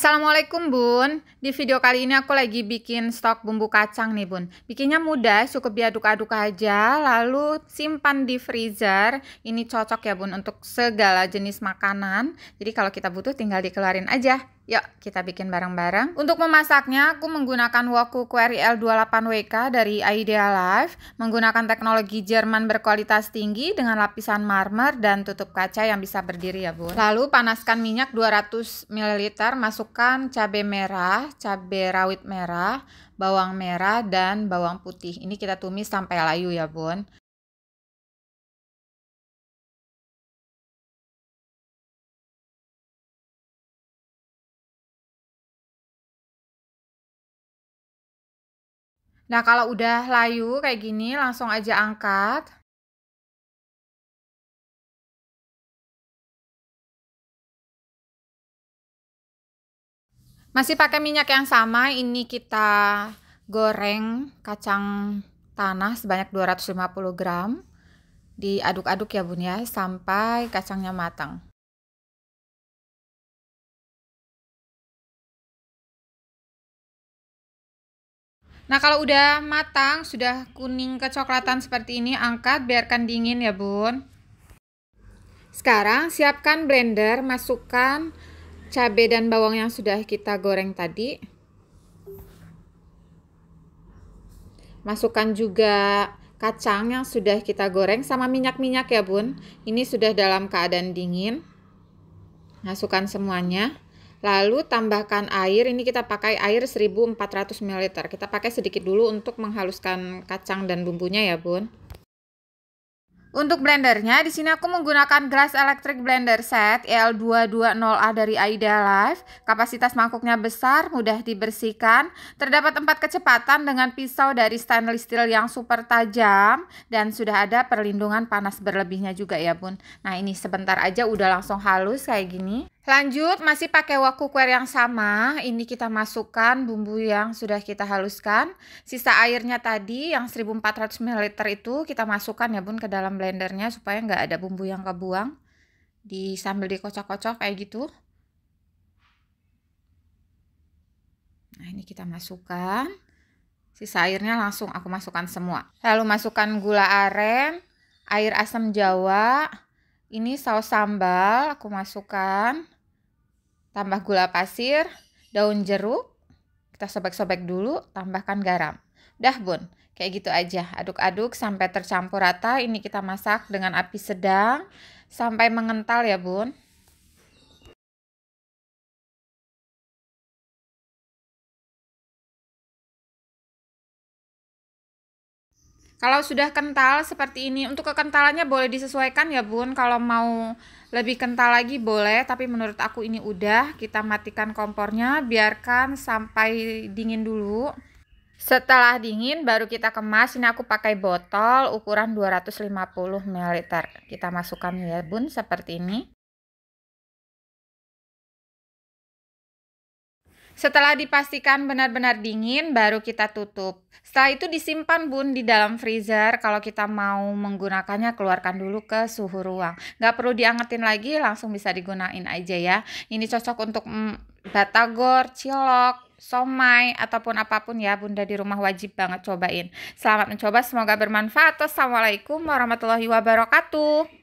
Assalamualaikum Bun, di video kali ini aku lagi bikin stok bumbu kacang nih Bun Bikinnya mudah, cukup diaduk-aduk aja, lalu simpan di freezer Ini cocok ya Bun untuk segala jenis makanan Jadi kalau kita butuh tinggal dikeluarin aja Yuk kita bikin bareng-bareng. Untuk memasaknya aku menggunakan wok cookware L28WK dari Idea Life menggunakan teknologi Jerman berkualitas tinggi dengan lapisan marmer dan tutup kaca yang bisa berdiri ya bun. Lalu panaskan minyak 200 ml, masukkan cabai merah, cabai rawit merah, bawang merah dan bawang putih. Ini kita tumis sampai layu ya bun. Nah, kalau udah layu kayak gini, langsung aja angkat. Masih pakai minyak yang sama, ini kita goreng kacang tanah sebanyak 250 gram. Diaduk-aduk ya bun ya, sampai kacangnya matang. Nah, kalau udah matang, sudah kuning kecoklatan seperti ini, angkat, biarkan dingin ya, Bun. Sekarang siapkan blender, masukkan cabai dan bawang yang sudah kita goreng tadi. Masukkan juga kacang yang sudah kita goreng sama minyak-minyak ya, Bun. Ini sudah dalam keadaan dingin. Masukkan semuanya. Lalu tambahkan air, ini kita pakai air 1400 ml. Kita pakai sedikit dulu untuk menghaluskan kacang dan bumbunya ya, Bun. Untuk blendernya, di sini aku menggunakan glass electric blender set EL220A dari Aida Life. Kapasitas mangkuknya besar, mudah dibersihkan. Terdapat empat kecepatan dengan pisau dari stainless steel yang super tajam. Dan sudah ada perlindungan panas berlebihnya juga ya bun. Nah ini sebentar aja udah langsung halus kayak gini. Lanjut, masih pakai wok wakukuer yang sama. Ini kita masukkan bumbu yang sudah kita haluskan. Sisa airnya tadi yang 1400 ml itu kita masukkan ya bun ke dalam blendernya supaya nggak ada bumbu yang kebuang. Di, sambil dikocok-kocok kayak gitu. Nah ini kita masukkan. Sisa airnya langsung aku masukkan semua. Lalu masukkan gula aren, air asam jawa, ini saus sambal aku masukkan. Tambah gula pasir, daun jeruk. Kita sobek-sobek dulu, tambahkan garam. Dah bun, kayak gitu aja. Aduk-aduk sampai tercampur rata. Ini kita masak dengan api sedang sampai mengental ya bun. Kalau sudah kental seperti ini, untuk kekentalannya boleh disesuaikan ya bun. Kalau mau lebih kental lagi boleh, tapi menurut aku ini udah. Kita matikan kompornya, biarkan sampai dingin dulu. Setelah dingin baru kita kemas. Ini aku pakai botol ukuran 250 ml. Kita masukkan ya bun seperti ini. Setelah dipastikan benar-benar dingin, baru kita tutup. Setelah itu disimpan bun di dalam freezer. Kalau kita mau menggunakannya, keluarkan dulu ke suhu ruang. Nggak perlu diangetin lagi, langsung bisa digunain aja ya. Ini cocok untuk mm, batagor, cilok, somai ataupun apapun ya bunda di rumah wajib banget cobain selamat mencoba semoga bermanfaat wassalamualaikum warahmatullahi wabarakatuh